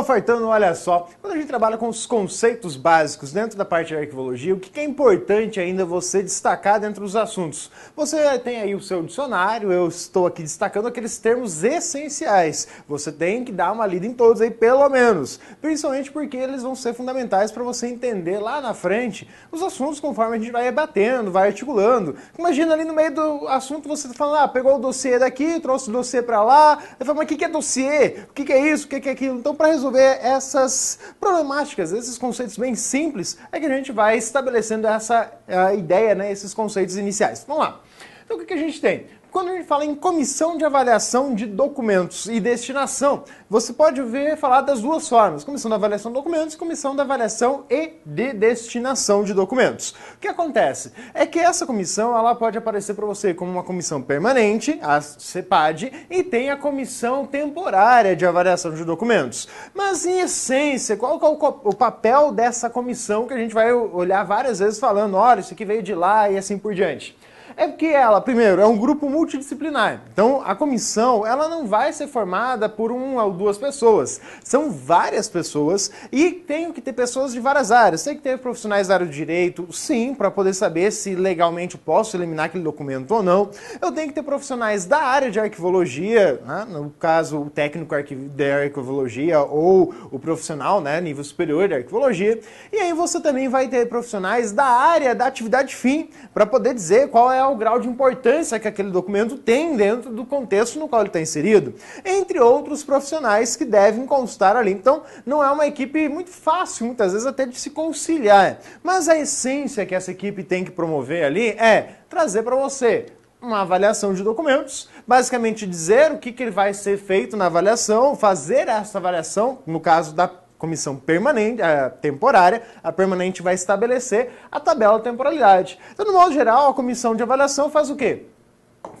ofertando, olha só, quando a gente trabalha com os conceitos básicos dentro da parte de arquivologia, o que é importante ainda você destacar dentro dos assuntos? Você tem aí o seu dicionário, eu estou aqui destacando aqueles termos essenciais. Você tem que dar uma lida em todos aí, pelo menos. Principalmente porque eles vão ser fundamentais para você entender lá na frente os assuntos conforme a gente vai batendo, vai articulando. Imagina ali no meio do assunto você tá falando, ah, pegou o dossiê daqui, trouxe o dossiê para lá. Eu falo, mas o que é dossiê? O que é isso? O que é aquilo? Então, para resolver resolver essas problemáticas, esses conceitos bem simples, é que a gente vai estabelecendo essa ideia, né, esses conceitos iniciais. Vamos lá. Então o que, que a gente tem? Quando a gente fala em comissão de avaliação de documentos e destinação, você pode ver falar das duas formas, comissão de avaliação de documentos e comissão de avaliação e de destinação de documentos. O que acontece é que essa comissão ela pode aparecer para você como uma comissão permanente, a CEPAD, e tem a comissão temporária de avaliação de documentos. Mas em essência, qual é o papel dessa comissão que a gente vai olhar várias vezes falando, olha, isso aqui veio de lá e assim por diante? É porque ela, primeiro, é um grupo multidisciplinar. Então, a comissão, ela não vai ser formada por uma ou duas pessoas. São várias pessoas e tem que ter pessoas de várias áreas. Tem que ter profissionais da área do direito, sim, para poder saber se legalmente posso eliminar aquele documento ou não. Eu tenho que ter profissionais da área de arquivologia, né? no caso, o técnico de arquivologia ou o profissional, né, nível superior de arquivologia. E aí você também vai ter profissionais da área da atividade fim para poder dizer qual é é o grau de importância que aquele documento tem dentro do contexto no qual ele está inserido, entre outros profissionais que devem constar ali. Então, não é uma equipe muito fácil, muitas vezes até de se conciliar, mas a essência que essa equipe tem que promover ali é trazer para você uma avaliação de documentos, basicamente dizer o que, que ele vai ser feito na avaliação, fazer essa avaliação, no caso da comissão permanente, a é, temporária, a permanente vai estabelecer a tabela de temporalidade. Então, no modo geral, a comissão de avaliação faz o quê?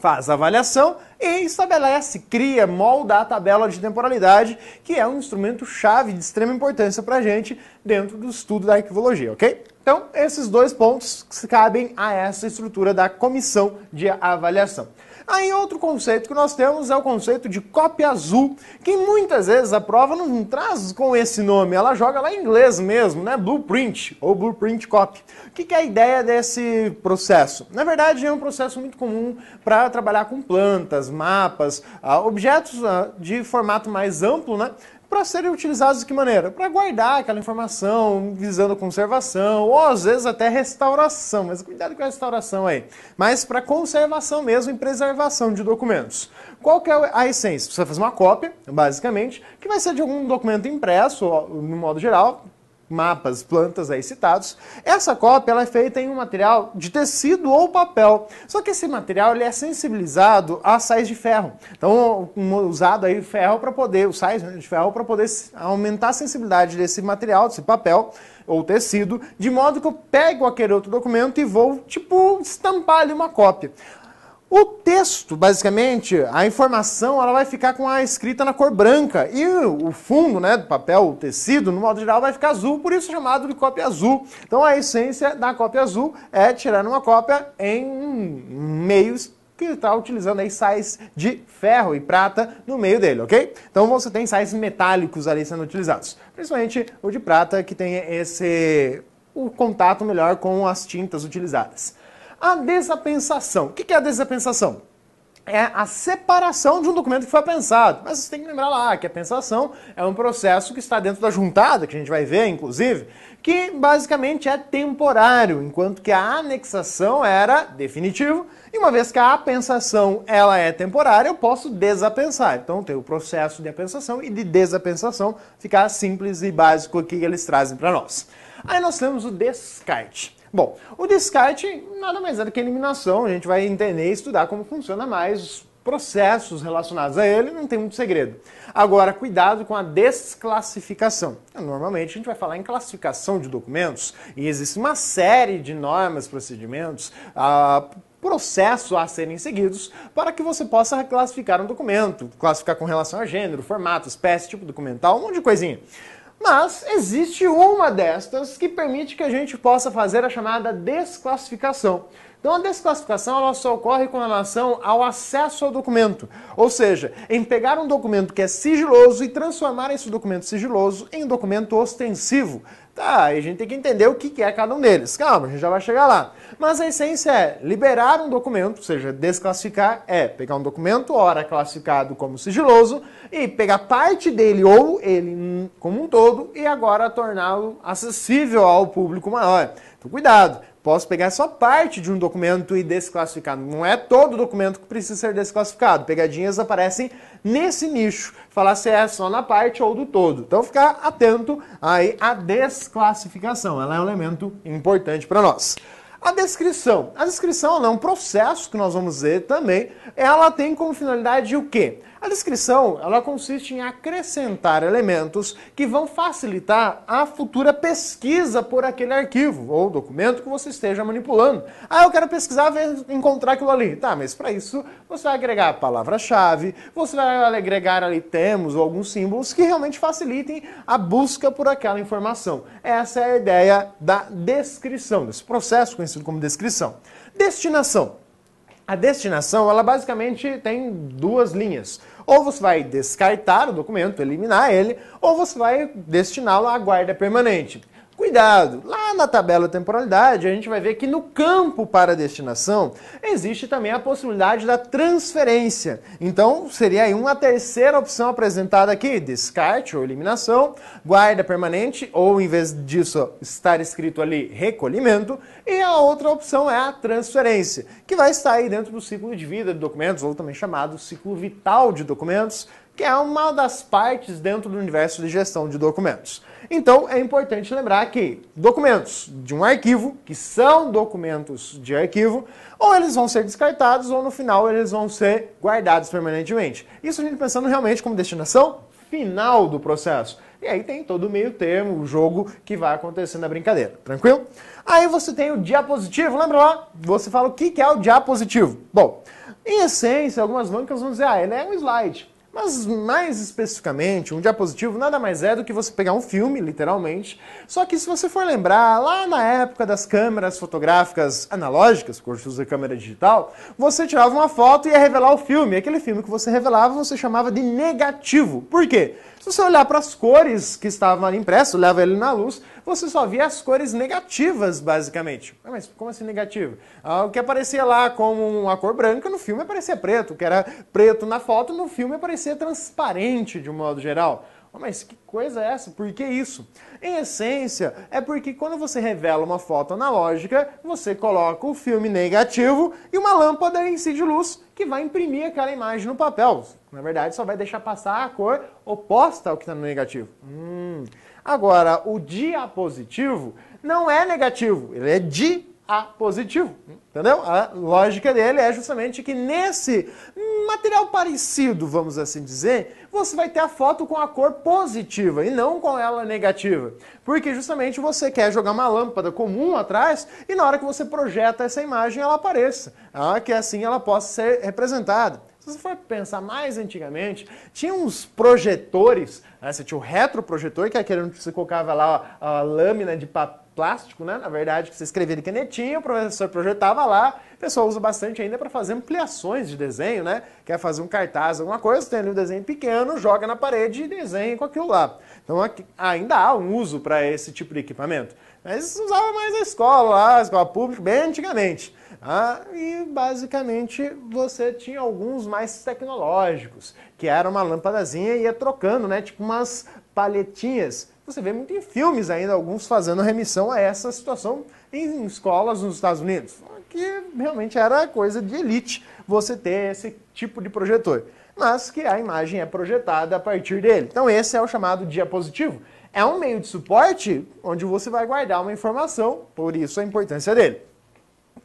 Faz a avaliação e estabelece, cria, molda a tabela de temporalidade, que é um instrumento chave de extrema importância para a gente dentro do estudo da arquivologia, ok? Então, esses dois pontos cabem a essa estrutura da comissão de avaliação. Aí ah, outro conceito que nós temos é o conceito de cópia azul, que muitas vezes a prova não traz com esse nome, ela joga lá em inglês mesmo, né? Blueprint ou Blueprint Copy. O que, é a ideia desse processo? Na verdade, é um processo muito comum para trabalhar com plantas, mapas, ah, objetos ah, de formato mais amplo, né? para serem utilizados de que maneira? Para guardar aquela informação, visando conservação, ou às vezes até restauração, mas cuidado com a restauração aí. Mas para conservação mesmo e preservação de documentos. Qual que é a essência? Você vai fazer uma cópia, basicamente, que vai ser de algum documento impresso, no modo geral, mapas, plantas aí citados, essa cópia ela é feita em um material de tecido ou papel. Só que esse material ele é sensibilizado a sais de ferro. Então, usado aí ferro para poder, os sais né, de ferro para poder aumentar a sensibilidade desse material, desse papel ou tecido, de modo que eu pego aquele outro documento e vou, tipo, estampar ali uma cópia. O texto, basicamente, a informação, ela vai ficar com a escrita na cor branca e o fundo, né, do papel, o tecido, no modo geral, vai ficar azul, por isso é chamado de cópia azul. Então a essência da cópia azul é tirar uma cópia em meios que está utilizando aí sais de ferro e prata no meio dele, ok? Então você tem sais metálicos ali sendo utilizados, principalmente o de prata que tem esse o contato melhor com as tintas utilizadas. A desapensação. O que é a desapensação? É a separação de um documento que foi apensado, Mas você tem que lembrar lá que a pensação é um processo que está dentro da juntada, que a gente vai ver, inclusive, que basicamente é temporário, enquanto que a anexação era definitivo. E uma vez que a apensação ela é temporária, eu posso desapensar. Então tem o processo de apensação e de desapensação, ficar simples e básico aqui que eles trazem para nós. Aí nós temos o descarte. Bom, o descarte nada mais é do que eliminação, a gente vai entender e estudar como funciona mais os processos relacionados a ele, não tem muito segredo. Agora, cuidado com a desclassificação. Normalmente a gente vai falar em classificação de documentos e existe uma série de normas, procedimentos, ah, processos a serem seguidos para que você possa classificar um documento, classificar com relação a gênero, formato, espécie, tipo documental, um monte de coisinha. Mas existe uma destas que permite que a gente possa fazer a chamada desclassificação. Então a desclassificação ela só ocorre com relação ao acesso ao documento, ou seja, em pegar um documento que é sigiloso e transformar esse documento sigiloso em documento ostensivo. Tá, aí a gente tem que entender o que é cada um deles. Calma, a gente já vai chegar lá. Mas a essência é liberar um documento, ou seja, desclassificar, é pegar um documento, ora classificado como sigiloso, e pegar parte dele ou ele como um todo, e agora torná-lo acessível ao público maior. Então, cuidado, posso pegar só parte de um documento e desclassificar. Não é todo documento que precisa ser desclassificado. Pegadinhas aparecem nesse nicho. Falar se é só na parte ou do todo. Então ficar atento aí à desclassificação. Ela é um elemento importante para nós. A descrição. A descrição é um processo que nós vamos ver também. Ela tem como finalidade o quê? A descrição, ela consiste em acrescentar elementos que vão facilitar a futura pesquisa por aquele arquivo ou documento que você esteja manipulando. Ah, eu quero pesquisar e encontrar aquilo ali. Tá, mas para isso você vai agregar a palavra-chave, você vai agregar ali termos ou alguns símbolos que realmente facilitem a busca por aquela informação. Essa é a ideia da descrição, desse processo conhecido como descrição. Destinação a destinação, ela basicamente tem duas linhas. Ou você vai descartar o documento, eliminar ele, ou você vai destiná-lo à guarda permanente. Cuidado! Lá na tabela temporalidade, a gente vai ver que no campo para destinação existe também a possibilidade da transferência. Então, seria aí uma terceira opção apresentada aqui: descarte ou eliminação, guarda permanente, ou em vez disso estar escrito ali recolhimento, e a outra opção é a transferência, que vai estar aí dentro do ciclo de vida de documentos, ou também chamado ciclo vital de documentos, que é uma das partes dentro do universo de gestão de documentos. Então, é importante lembrar aqui documentos de um arquivo, que são documentos de arquivo, ou eles vão ser descartados, ou no final eles vão ser guardados permanentemente. Isso a gente pensando realmente como destinação final do processo. E aí tem todo o meio termo, o jogo que vai acontecendo na brincadeira, tranquilo? Aí você tem o diapositivo, lembra lá? Você fala o que é o diapositivo. Bom, em essência, algumas bancas vão dizer, ah, ele é um slide. Mas mais especificamente, um diapositivo nada mais é do que você pegar um filme, literalmente. Só que se você for lembrar, lá na época das câmeras fotográficas analógicas, cursos usa câmera digital, você tirava uma foto e ia revelar o filme. Aquele filme que você revelava, você chamava de negativo. Por quê? Se você olhar para as cores que estavam ali impresso, leva ele na luz, você só via as cores negativas, basicamente. Ah, mas como assim negativa? Ah, o que aparecia lá como uma cor branca, no filme aparecia preto. O que era preto na foto, no filme aparecia transparente, de um modo geral. Mas que coisa é essa? Por que isso? Em essência, é porque quando você revela uma foto analógica, você coloca o filme negativo e uma lâmpada em si de luz que vai imprimir aquela imagem no papel. Na verdade, só vai deixar passar a cor oposta ao que está no negativo. Hum. Agora, o diapositivo não é negativo, ele é di a positivo, entendeu? A lógica dele é justamente que nesse material parecido, vamos assim dizer, você vai ter a foto com a cor positiva e não com ela negativa. Porque justamente você quer jogar uma lâmpada comum atrás e na hora que você projeta essa imagem ela apareça, ah, que assim ela possa ser representada. Se você for pensar mais antigamente, tinha uns projetores, né? você tinha o retroprojetor, que é aquele onde você colocava lá a lâmina de papel, plástico, né? Na verdade, que você escrevia de canetinha, o professor projetava lá. O pessoal usa bastante ainda para fazer ampliações de desenho, né? Quer fazer um cartaz, alguma coisa, tem ali um desenho pequeno, joga na parede e desenha com aquilo lá. Então aqui, ainda há um uso para esse tipo de equipamento. Mas usava mais a escola lá, a escola pública, bem antigamente. Ah, e basicamente você tinha alguns mais tecnológicos, que era uma lâmpadazinha e ia trocando, né? Tipo umas paletinhas. Você vê muito em filmes ainda, alguns fazendo remissão a essa situação em escolas nos Estados Unidos, que realmente era coisa de elite você ter esse tipo de projetor, mas que a imagem é projetada a partir dele. Então esse é o chamado diapositivo. É um meio de suporte onde você vai guardar uma informação, por isso a importância dele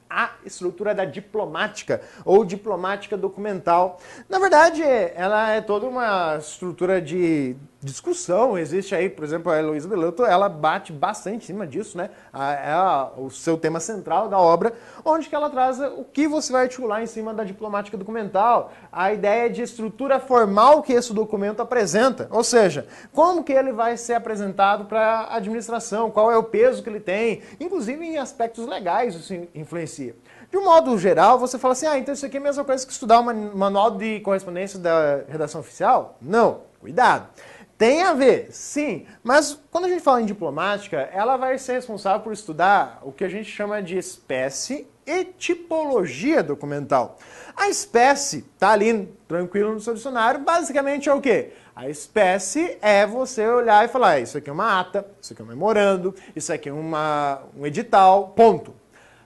a estrutura da diplomática ou diplomática documental. Na verdade, ela é toda uma estrutura de discussão. Existe aí, por exemplo, a Heloísa Beloto, ela bate bastante em cima disso, né? É o seu tema central da obra, onde que ela traz o que você vai articular em cima da diplomática documental, a ideia de estrutura formal que esse documento apresenta, ou seja, como que ele vai ser apresentado para a administração, qual é o peso que ele tem, inclusive em aspectos legais isso influencia. De um modo geral, você fala assim, ah, então isso aqui é a mesma coisa que estudar o manual de correspondência da redação oficial? Não, cuidado. Tem a ver, sim, mas quando a gente fala em diplomática, ela vai ser responsável por estudar o que a gente chama de espécie e tipologia documental. A espécie tá ali tranquilo no seu dicionário, basicamente é o quê? A espécie é você olhar e falar: ah, isso aqui é uma ata, isso aqui é um memorando, isso aqui é uma, um edital, ponto.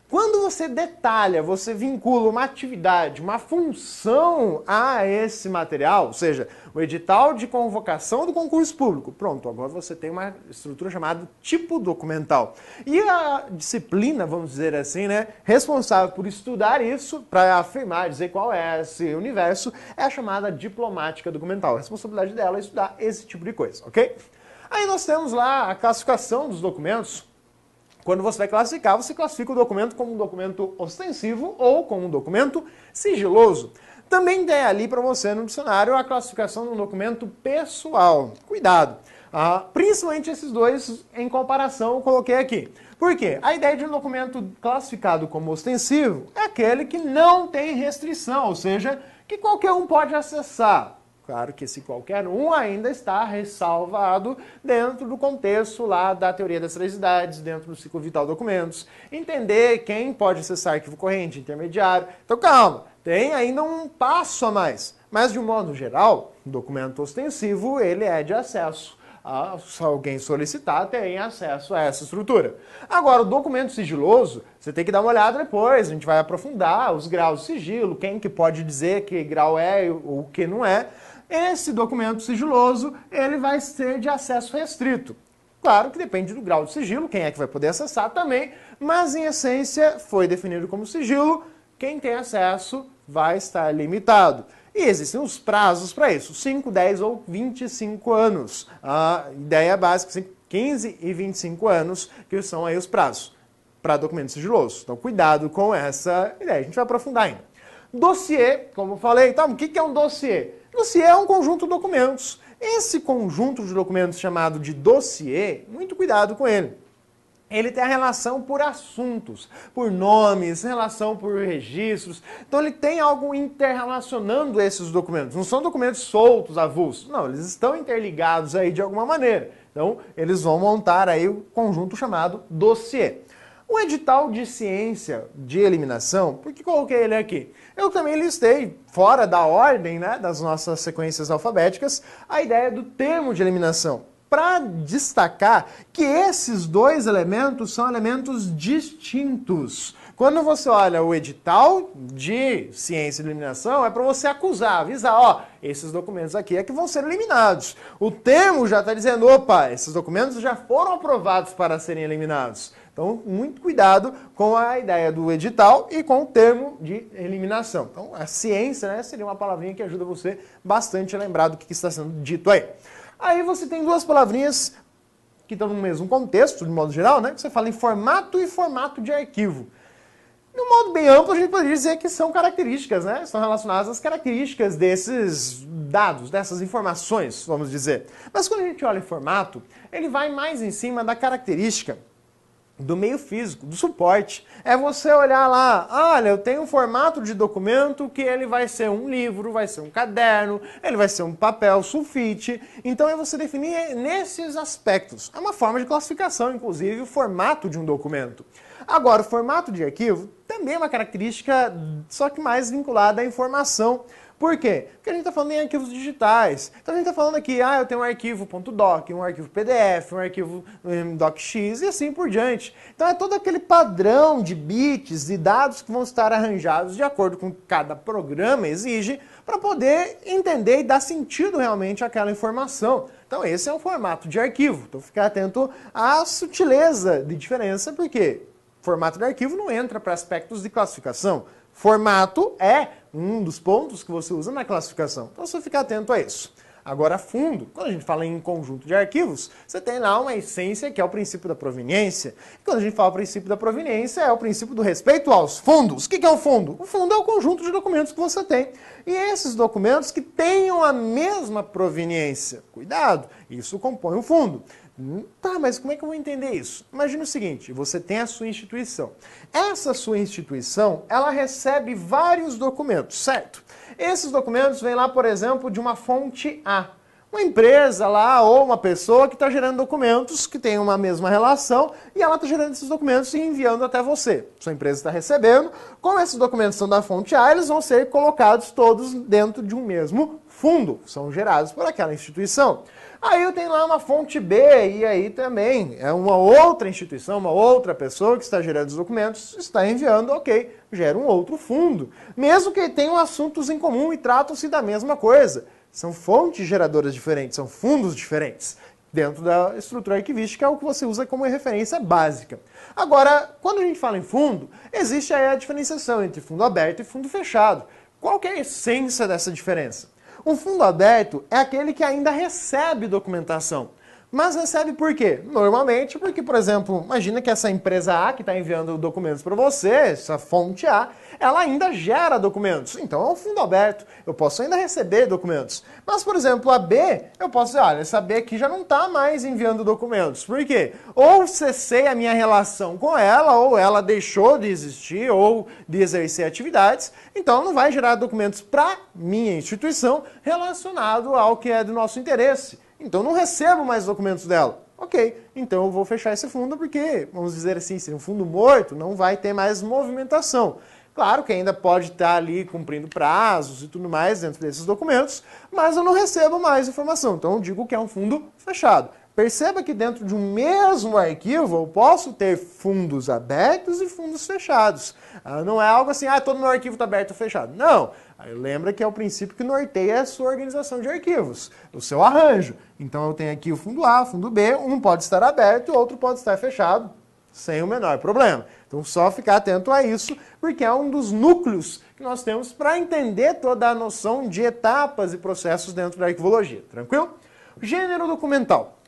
Quando você detalha, você vincula uma atividade, uma função a esse material, ou seja, o edital de convocação do concurso público, pronto, agora você tem uma estrutura chamada tipo documental. E a disciplina, vamos dizer assim, né, responsável por estudar isso, para afirmar, dizer qual é esse universo, é a chamada diplomática documental. A responsabilidade dela é estudar esse tipo de coisa, ok? Aí nós temos lá a classificação dos documentos, quando você vai classificar, você classifica o documento como um documento ostensivo ou como um documento sigiloso. Também dá ali para você no dicionário a classificação de um documento pessoal. Cuidado! Ah, principalmente esses dois em comparação, eu coloquei aqui. Por quê? A ideia de um documento classificado como ostensivo é aquele que não tem restrição, ou seja, que qualquer um pode acessar. Claro que esse qualquer um ainda está ressalvado dentro do contexto lá da teoria das três idades, dentro do ciclo vital documentos. Entender quem pode acessar arquivo corrente, intermediário. Então calma, tem ainda um passo a mais. Mas de um modo geral, documento ostensivo ele é de acesso. Ah, se alguém solicitar, tem acesso a essa estrutura. Agora, o documento sigiloso, você tem que dar uma olhada depois, a gente vai aprofundar os graus de sigilo, quem que pode dizer que grau é ou o que não é, esse documento sigiloso, ele vai ser de acesso restrito. Claro que depende do grau de sigilo, quem é que vai poder acessar também, mas em essência foi definido como sigilo, quem tem acesso vai estar limitado. E existem os prazos para isso, 5, 10 ou 25 anos. A ideia básica, 15 e 25 anos, que são aí os prazos para documentos sigilosos. Então cuidado com essa ideia, a gente vai aprofundar ainda. Dossiê, como eu falei, então, o que é um dossiê? Dossiê é um conjunto de documentos. Esse conjunto de documentos chamado de dossiê, muito cuidado com ele. Ele tem a relação por assuntos, por nomes, relação por registros. Então ele tem algo interrelacionando esses documentos. Não são documentos soltos, avulsos. Não, eles estão interligados aí de alguma maneira. Então eles vão montar aí o conjunto chamado dossiê o edital de ciência de eliminação, por que coloquei ele aqui? Eu também listei, fora da ordem né, das nossas sequências alfabéticas, a ideia do termo de eliminação, para destacar que esses dois elementos são elementos distintos. Quando você olha o edital de ciência de eliminação, é para você acusar, avisar, ó, esses documentos aqui é que vão ser eliminados. O termo já está dizendo, opa, esses documentos já foram aprovados para serem eliminados. Então, muito cuidado com a ideia do edital e com o termo de eliminação. Então, a ciência né, seria uma palavrinha que ajuda você bastante a lembrar do que está sendo dito aí. Aí você tem duas palavrinhas que estão no mesmo contexto, de modo geral, né? Que você fala em formato e formato de arquivo. De um modo bem amplo, a gente poderia dizer que são características, né? São relacionadas às características desses dados, dessas informações, vamos dizer. Mas quando a gente olha em formato, ele vai mais em cima da característica do meio físico, do suporte. É você olhar lá, olha, eu tenho um formato de documento que ele vai ser um livro, vai ser um caderno, ele vai ser um papel, sulfite. Então é você definir nesses aspectos. É uma forma de classificação, inclusive, o formato de um documento. Agora, o formato de arquivo também é uma característica, só que mais vinculada à informação por quê? Porque a gente está falando em arquivos digitais. Então a gente está falando aqui, ah, eu tenho um arquivo .doc, um arquivo PDF, um arquivo hum, .docx e assim por diante. Então é todo aquele padrão de bits e dados que vão estar arranjados de acordo com cada programa exige para poder entender e dar sentido realmente àquela informação. Então esse é o formato de arquivo. Então ficar atento à sutileza de diferença, porque formato de arquivo não entra para aspectos de classificação. Formato é um dos pontos que você usa na classificação. Então, é só ficar atento a isso. Agora, fundo, quando a gente fala em conjunto de arquivos, você tem lá uma essência que é o princípio da proveniência. E quando a gente fala princípio da proveniência, é o princípio do respeito aos fundos. O que é o fundo? O fundo é o conjunto de documentos que você tem. E é esses documentos que tenham a mesma proveniência. Cuidado, isso compõe o fundo. Hum, tá, mas como é que eu vou entender isso? Imagina o seguinte, você tem a sua instituição. Essa sua instituição, ela recebe vários documentos, certo? Esses documentos vêm lá, por exemplo, de uma fonte A. Uma empresa lá ou uma pessoa que está gerando documentos que tem uma mesma relação e ela está gerando esses documentos e enviando até você. Sua empresa está recebendo. Como esses documentos são da fonte A, eles vão ser colocados todos dentro de um mesmo fundo, são gerados por aquela instituição. Aí eu tenho lá uma fonte B, e aí também é uma outra instituição, uma outra pessoa que está gerando os documentos, está enviando, ok, gera um outro fundo. Mesmo que tenham assuntos em comum e tratam-se da mesma coisa. São fontes geradoras diferentes, são fundos diferentes. Dentro da estrutura arquivística é o que você usa como referência básica. Agora, quando a gente fala em fundo, existe aí a diferenciação entre fundo aberto e fundo fechado. Qual é a essência dessa diferença? O fundo aberto é aquele que ainda recebe documentação. Mas recebe por quê? Normalmente porque, por exemplo, imagina que essa empresa A que está enviando documentos para você, essa fonte A, ela ainda gera documentos. Então é um fundo aberto, eu posso ainda receber documentos. Mas, por exemplo, a B, eu posso dizer, olha, essa B aqui já não está mais enviando documentos. Por quê? Ou cessei a minha relação com ela, ou ela deixou de existir, ou de exercer atividades, então não vai gerar documentos para minha instituição relacionado ao que é do nosso interesse. Então não recebo mais documentos dela. Ok, então eu vou fechar esse fundo porque, vamos dizer assim, se é um fundo morto, não vai ter mais movimentação. Claro que ainda pode estar ali cumprindo prazos e tudo mais dentro desses documentos, mas eu não recebo mais informação. Então eu digo que é um fundo fechado. Perceba que dentro de um mesmo arquivo eu posso ter fundos abertos e fundos fechados. Ah, não é algo assim, ah, todo meu arquivo está aberto ou fechado. Não. Lembra que é o princípio que norteia a sua organização de arquivos, o seu arranjo. Então eu tenho aqui o fundo A, o fundo B, um pode estar aberto e o outro pode estar fechado, sem o menor problema. Então só ficar atento a isso, porque é um dos núcleos que nós temos para entender toda a noção de etapas e processos dentro da arquivologia. Tranquilo? Gênero documental.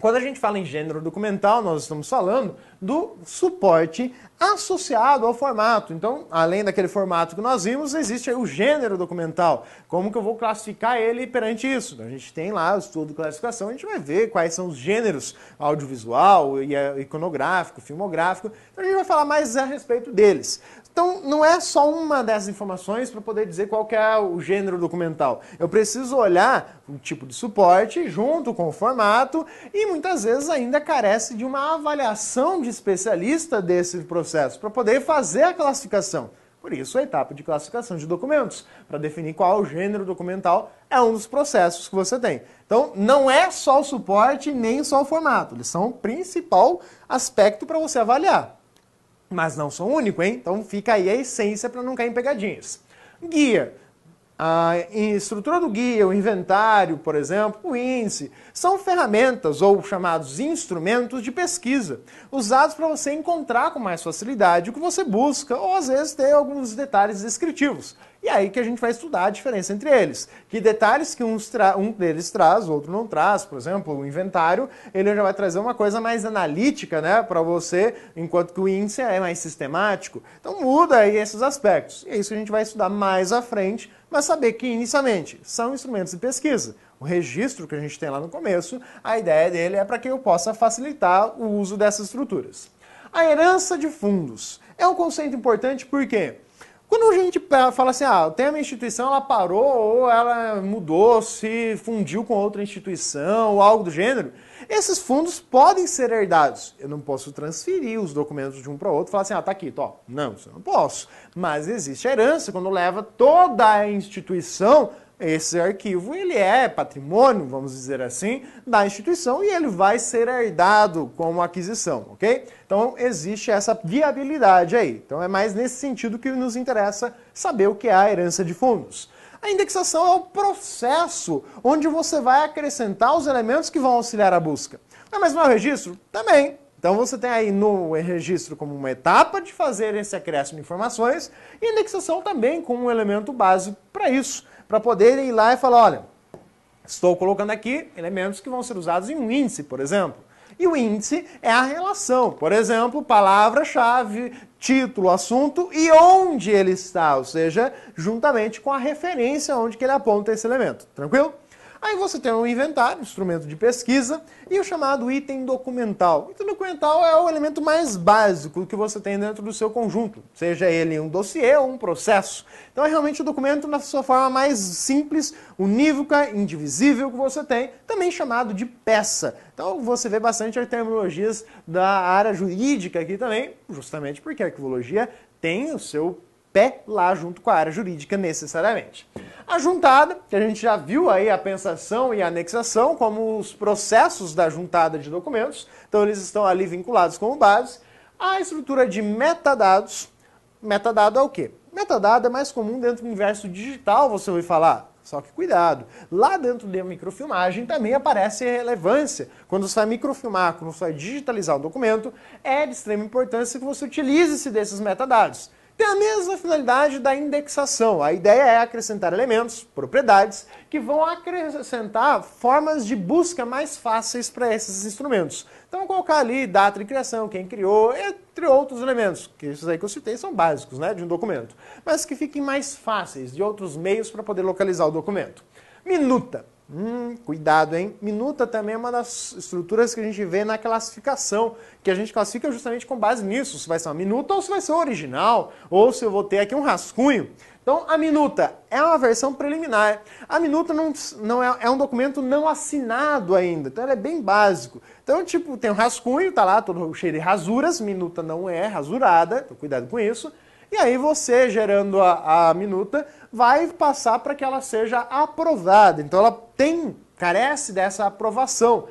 Quando a gente fala em gênero documental, nós estamos falando do suporte associado ao formato. Então, além daquele formato que nós vimos, existe o gênero documental. Como que eu vou classificar ele perante isso? Então, a gente tem lá o estudo de classificação, a gente vai ver quais são os gêneros audiovisual, eh, iconográfico, filmográfico. Então, a gente vai falar mais a respeito deles. Então, não é só uma dessas informações para poder dizer qual é o gênero documental. Eu preciso olhar o tipo de suporte junto com o formato e muitas vezes ainda carece de uma avaliação de especialista desse processo para poder fazer a classificação. Por isso, a etapa de classificação de documentos, para definir qual o gênero documental, é um dos processos que você tem. Então, não é só o suporte nem só o formato, eles são o principal aspecto para você avaliar mas não sou único, hein? Então fica aí a essência para não cair em pegadinhas. Guia. A estrutura do guia, o inventário, por exemplo, o índice, são ferramentas ou chamados instrumentos de pesquisa, usados para você encontrar com mais facilidade o que você busca ou às vezes ter alguns detalhes descritivos, e aí que a gente vai estudar a diferença entre eles. Que detalhes que um deles traz, o outro não traz, por exemplo, o inventário, ele já vai trazer uma coisa mais analítica né, para você, enquanto que o índice é mais sistemático. Então muda aí esses aspectos. E é isso que a gente vai estudar mais à frente, mas saber que inicialmente são instrumentos de pesquisa. O registro que a gente tem lá no começo, a ideia dele é para que eu possa facilitar o uso dessas estruturas. A herança de fundos é um conceito importante porque quando a gente fala assim, ah, tem uma instituição, ela parou ou ela mudou, se fundiu com outra instituição ou algo do gênero, esses fundos podem ser herdados. Eu não posso transferir os documentos de um para o outro e falar assim, ah, tá aqui, tô. Não, isso eu não posso. Mas existe a herança, quando leva toda a instituição esse arquivo ele é patrimônio, vamos dizer assim, da instituição e ele vai ser herdado como aquisição, ok? Então existe essa viabilidade aí. Então é mais nesse sentido que nos interessa saber o que é a herança de fundos. A indexação é o processo onde você vai acrescentar os elementos que vão auxiliar a busca. Não é mais registro? Também. Então você tem aí no registro como uma etapa de fazer esse acréscimo de informações e indexação também como um elemento básico para isso, para poder ir lá e falar, olha, estou colocando aqui elementos que vão ser usados em um índice, por exemplo. E o índice é a relação, por exemplo, palavra-chave, título, assunto e onde ele está, ou seja, juntamente com a referência onde que ele aponta esse elemento. Tranquilo? Aí você tem um inventário, instrumento de pesquisa, e o chamado item documental. O item documental é o elemento mais básico que você tem dentro do seu conjunto, seja ele um dossiê ou um processo. Então é realmente o documento na sua forma mais simples, unívoca, indivisível que você tem, também chamado de peça. Então você vê bastante as terminologias da área jurídica aqui também, justamente porque a arquivologia tem o seu pé lá junto com a área jurídica necessariamente. A juntada, que a gente já viu aí a pensação e a anexação como os processos da juntada de documentos, então eles estão ali vinculados como base. A estrutura de metadados, metadado é o quê? Metadado é mais comum dentro do universo digital, você ouviu falar. Só que cuidado, lá dentro da microfilmagem também aparece relevância. Quando você vai microfilmar, quando você vai digitalizar um documento, é de extrema importância que você utilize-se desses metadados tem a mesma finalidade da indexação. A ideia é acrescentar elementos, propriedades, que vão acrescentar formas de busca mais fáceis para esses instrumentos. Então, colocar ali data de criação, quem criou, entre outros elementos, que esses aí que eu citei são básicos né, de um documento, mas que fiquem mais fáceis, de outros meios para poder localizar o documento. Minuta. Hum, cuidado, hein? Minuta também é uma das estruturas que a gente vê na classificação, que a gente classifica justamente com base nisso, se vai ser uma minuta ou se vai ser original, ou se eu vou ter aqui um rascunho. Então, a minuta é uma versão preliminar. A minuta não, não é, é, um documento não assinado ainda, então ela é bem básico. Então, tipo, tem um rascunho, tá lá todo cheio de rasuras, minuta não é rasurada, então cuidado com isso. E aí você, gerando a, a minuta, vai passar para que ela seja aprovada. Então ela tem, carece dessa aprovação.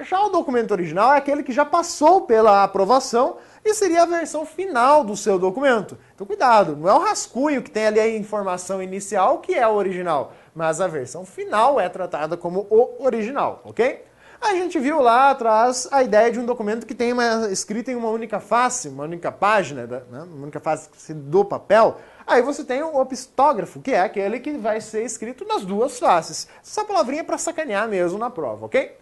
Já o documento original é aquele que já passou pela aprovação e seria a versão final do seu documento. Então cuidado, não é o rascunho que tem ali a informação inicial que é o original, mas a versão final é tratada como o original, ok? A gente viu lá atrás a ideia de um documento que tem uma escrita em uma única face, uma única página, né? uma única face do papel. Aí você tem o opistógrafo, que é aquele que vai ser escrito nas duas faces. Essa palavrinha é para sacanear mesmo na prova, ok?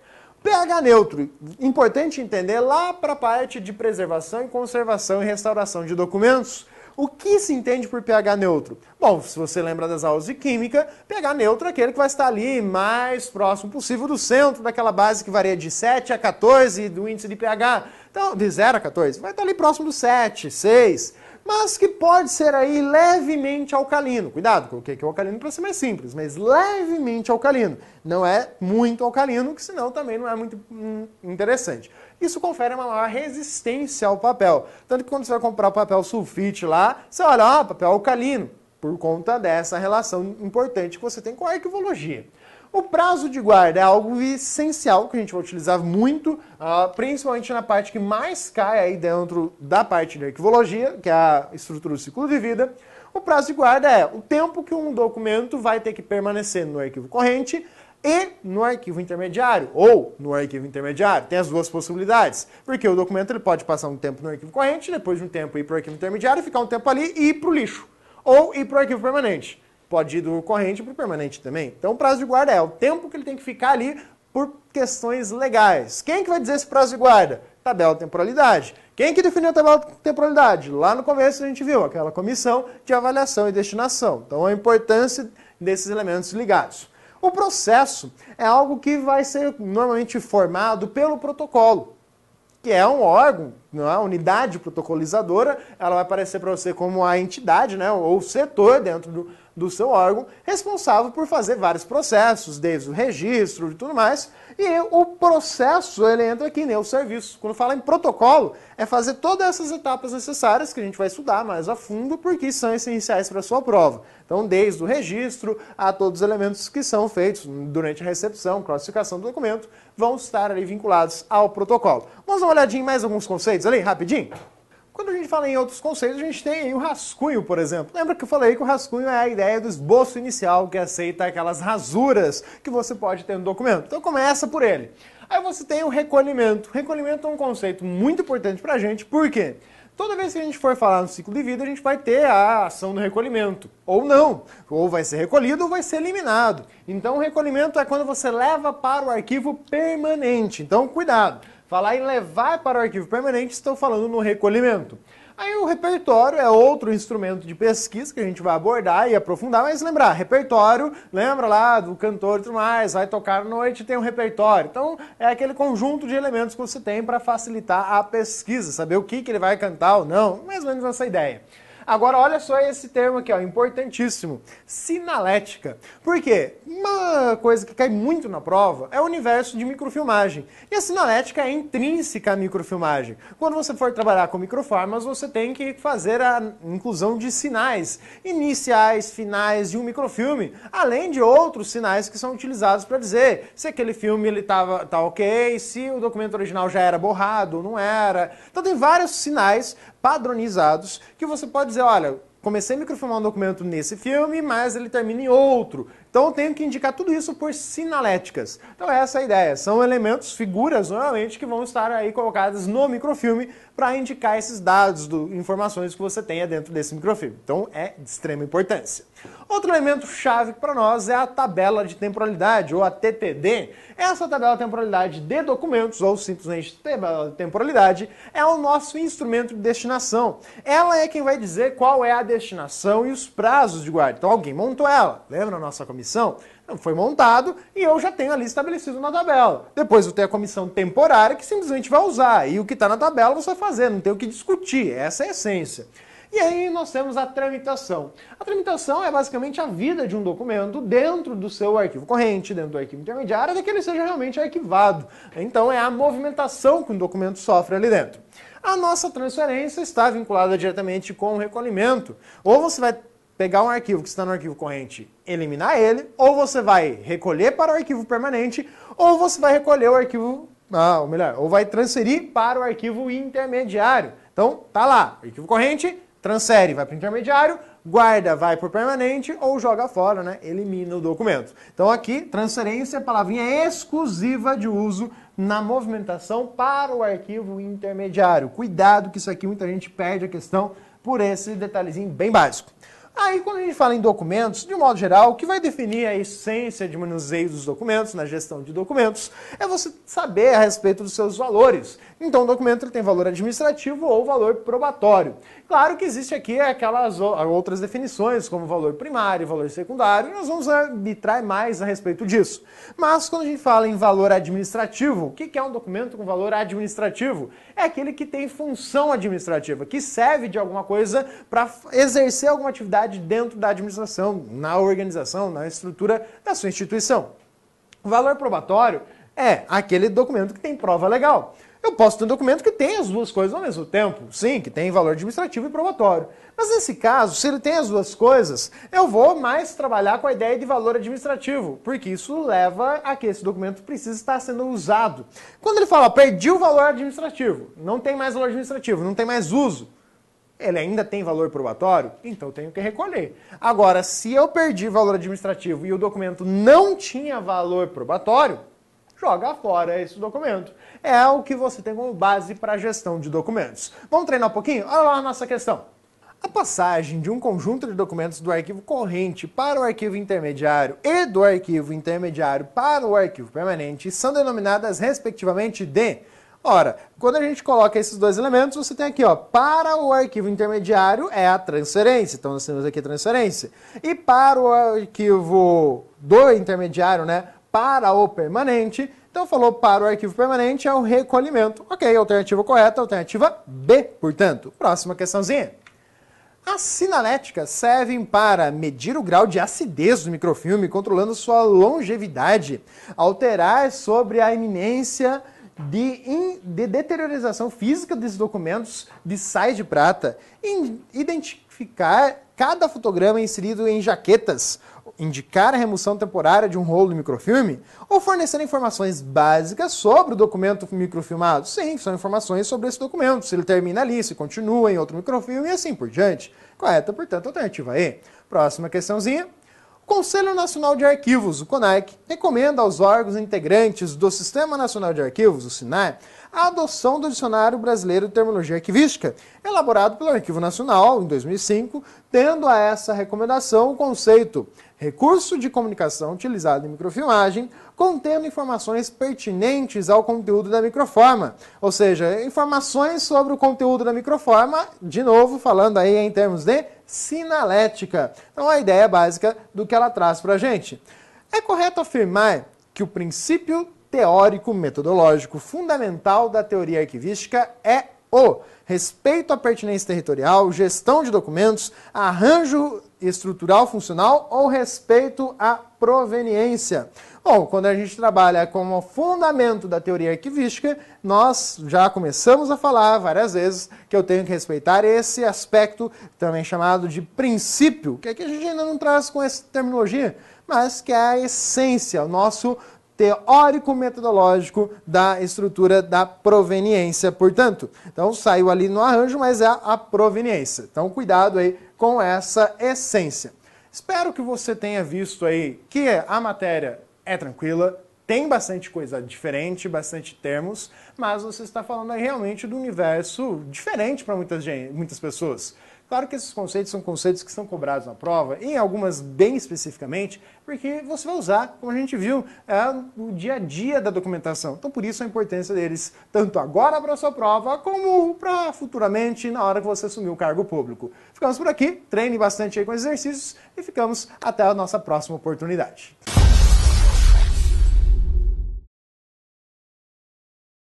pH neutro, importante entender lá para a parte de preservação e conservação e restauração de documentos. O que se entende por pH neutro? Bom, se você lembra das aulas de química, pH neutro é aquele que vai estar ali mais próximo possível do centro daquela base que varia de 7 a 14 do índice de pH. Então, de 0 a 14, vai estar ali próximo do 7, 6, mas que pode ser aí levemente alcalino. Cuidado, coloquei que é o alcalino para ser mais simples, mas levemente alcalino. Não é muito alcalino, que senão também não é muito hum, interessante. Isso confere uma maior resistência ao papel. Tanto que quando você vai comprar papel sulfite lá, você olha, ah, papel alcalino, por conta dessa relação importante que você tem com a arquivologia. O prazo de guarda é algo essencial que a gente vai utilizar muito, ah, principalmente na parte que mais cai aí dentro da parte de arquivologia, que é a estrutura do ciclo de vida. O prazo de guarda é o tempo que um documento vai ter que permanecer no arquivo corrente e no arquivo intermediário, ou no arquivo intermediário. Tem as duas possibilidades, porque o documento ele pode passar um tempo no arquivo corrente, depois de um tempo ir para o arquivo intermediário, ficar um tempo ali e ir para o lixo, ou ir para o arquivo permanente. Pode ir do corrente para o permanente também. Então o prazo de guarda é o tempo que ele tem que ficar ali por questões legais. Quem que vai dizer esse prazo de guarda? Tabela de temporalidade. Quem que definiu a tabela de temporalidade? Lá no começo a gente viu aquela comissão de avaliação e destinação. Então a importância desses elementos ligados. O processo é algo que vai ser normalmente formado pelo protocolo, que é um órgão, não é? unidade protocolizadora, ela vai aparecer para você como a entidade, né? ou setor dentro do, do seu órgão, responsável por fazer vários processos, desde o registro e tudo mais, e o processo, ele entra aqui, né? O serviço. Quando fala em protocolo, é fazer todas essas etapas necessárias que a gente vai estudar mais a fundo, porque são essenciais para a sua prova. Então, desde o registro a todos os elementos que são feitos durante a recepção, classificação do documento, vão estar ali vinculados ao protocolo. Vamos dar uma olhadinha em mais alguns conceitos ali, rapidinho? Quando a gente fala em outros conceitos, a gente tem o rascunho, por exemplo. Lembra que eu falei que o rascunho é a ideia do esboço inicial que aceita aquelas rasuras que você pode ter no documento. Então começa por ele. Aí você tem o recolhimento. recolhimento é um conceito muito importante para a gente, por quê? Toda vez que a gente for falar no ciclo de vida, a gente vai ter a ação do recolhimento. Ou não. Ou vai ser recolhido ou vai ser eliminado. Então, o recolhimento é quando você leva para o arquivo permanente. Então, cuidado. Falar em levar para o arquivo permanente, estou falando no recolhimento. Aí o repertório é outro instrumento de pesquisa que a gente vai abordar e aprofundar, mas lembrar, repertório, lembra lá do cantor e tudo mais, vai tocar à noite tem um repertório. Então é aquele conjunto de elementos que você tem para facilitar a pesquisa, saber o que, que ele vai cantar ou não, mais ou menos essa ideia. Agora, olha só esse termo aqui, ó, importantíssimo. Sinalética. Por quê? Uma coisa que cai muito na prova é o universo de microfilmagem. E a sinalética é intrínseca à microfilmagem. Quando você for trabalhar com microformas, você tem que fazer a inclusão de sinais iniciais, finais de um microfilme, além de outros sinais que são utilizados para dizer se aquele filme ele tava, tá ok, se o documento original já era borrado, não era. Então tem vários sinais padronizados que você pode dizer, olha, comecei a microfilmar um documento nesse filme, mas ele termina em outro. Então eu tenho que indicar tudo isso por sinaléticas. Então essa é a ideia. São elementos, figuras, normalmente, que vão estar aí colocadas no microfilme para indicar esses dados, do, informações que você tenha dentro desse microfilme. Então é de extrema importância. Outro elemento chave para nós é a tabela de temporalidade, ou a TTD. Essa tabela de temporalidade de documentos, ou simplesmente tabela de temporalidade, é o nosso instrumento de destinação. Ela é quem vai dizer qual é a destinação e os prazos de guarda. Então alguém montou ela. Lembra a nossa comissão? comissão? Não, foi montado e eu já tenho ali estabelecido na tabela. Depois eu tenho a comissão temporária que simplesmente vai usar. E o que está na tabela você vai fazer, não tem o que discutir. Essa é a essência. E aí nós temos a tramitação. A tramitação é basicamente a vida de um documento dentro do seu arquivo corrente, dentro do arquivo intermediário, até que ele seja realmente arquivado. Então é a movimentação que um documento sofre ali dentro. A nossa transferência está vinculada diretamente com o recolhimento. Ou você vai pegar um arquivo que está no arquivo corrente, eliminar ele, ou você vai recolher para o arquivo permanente, ou você vai recolher o arquivo, ah, ou melhor, ou vai transferir para o arquivo intermediário. Então, tá lá, arquivo corrente, transfere, vai para o intermediário, guarda, vai para o permanente ou joga fora, né? Elimina o documento. Então aqui, transferência é palavrinha exclusiva de uso na movimentação para o arquivo intermediário. Cuidado que isso aqui muita gente perde a questão por esse detalhezinho bem básico. Aí quando a gente fala em documentos, de um modo geral, o que vai definir a essência de manuseio dos documentos, na gestão de documentos, é você saber a respeito dos seus valores, então o documento tem valor administrativo ou valor probatório. Claro que existe aqui aquelas outras definições, como valor primário, valor secundário, nós vamos arbitrar mais a respeito disso. Mas quando a gente fala em valor administrativo, o que é um documento com valor administrativo? É aquele que tem função administrativa, que serve de alguma coisa para exercer alguma atividade dentro da administração, na organização, na estrutura da sua instituição. Valor probatório é aquele documento que tem prova legal. Eu posso ter um documento que tem as duas coisas ao mesmo tempo, sim, que tem valor administrativo e probatório. Mas nesse caso, se ele tem as duas coisas, eu vou mais trabalhar com a ideia de valor administrativo, porque isso leva a que esse documento precisa estar sendo usado. Quando ele fala, perdi o valor administrativo, não tem mais valor administrativo, não tem mais uso, ele ainda tem valor probatório? Então eu tenho que recolher. Agora, se eu perdi valor administrativo e o documento não tinha valor probatório, joga fora esse documento é o que você tem como base para a gestão de documentos. Vamos treinar um pouquinho? Olha lá a nossa questão. A passagem de um conjunto de documentos do arquivo corrente para o arquivo intermediário e do arquivo intermediário para o arquivo permanente são denominadas, respectivamente, de. Ora, quando a gente coloca esses dois elementos, você tem aqui, ó, para o arquivo intermediário é a transferência, então nós temos aqui a transferência. E para o arquivo do intermediário, né, para o permanente, então falou para o arquivo permanente é o recolhimento. Ok, alternativa correta, alternativa B, portanto. Próxima questãozinha. As sinaléticas servem para medir o grau de acidez do microfilme, controlando sua longevidade, alterar sobre a iminência de, in, de deteriorização física desses documentos de sais de prata, identificar cada fotograma inserido em jaquetas, indicar a remoção temporária de um rolo de microfilme ou fornecer informações básicas sobre o documento microfilmado. Sim, são informações sobre esse documento, se ele termina ali, se continua em outro microfilme e assim por diante. Correta, portanto, a alternativa E. Próxima questãozinha. O Conselho Nacional de Arquivos, o CONAC, recomenda aos órgãos integrantes do Sistema Nacional de Arquivos, o SINAR, a adoção do Dicionário Brasileiro de Terminologia Arquivística, elaborado pelo Arquivo Nacional em 2005, tendo a essa recomendação o conceito recurso de comunicação utilizado em microfilmagem, contendo informações pertinentes ao conteúdo da microforma, ou seja, informações sobre o conteúdo da microforma, de novo falando aí em termos de sinalética. Então a ideia básica do que ela traz para a gente. É correto afirmar que o princípio teórico metodológico fundamental da teoria arquivística é o respeito à pertinência territorial, gestão de documentos, arranjo estrutural funcional ou respeito à proveniência. Bom, quando a gente trabalha como fundamento da teoria arquivística, nós já começamos a falar várias vezes que eu tenho que respeitar esse aspecto, também chamado de princípio, que é que a gente ainda não traz com essa terminologia, mas que é a essência, o nosso teórico-metodológico da estrutura da proveniência, portanto. Então saiu ali no arranjo, mas é a proveniência. Então cuidado aí com essa essência. Espero que você tenha visto aí que a matéria é tranquila, tem bastante coisa diferente, bastante termos, mas você está falando aí realmente do universo diferente para muitas, muitas pessoas. Claro que esses conceitos são conceitos que são cobrados na prova, em algumas bem especificamente, porque você vai usar, como a gente viu, é, o dia a dia da documentação. Então, por isso a importância deles, tanto agora para a sua prova, como para futuramente, na hora que você assumir o cargo público. Ficamos por aqui, treine bastante aí com exercícios e ficamos até a nossa próxima oportunidade.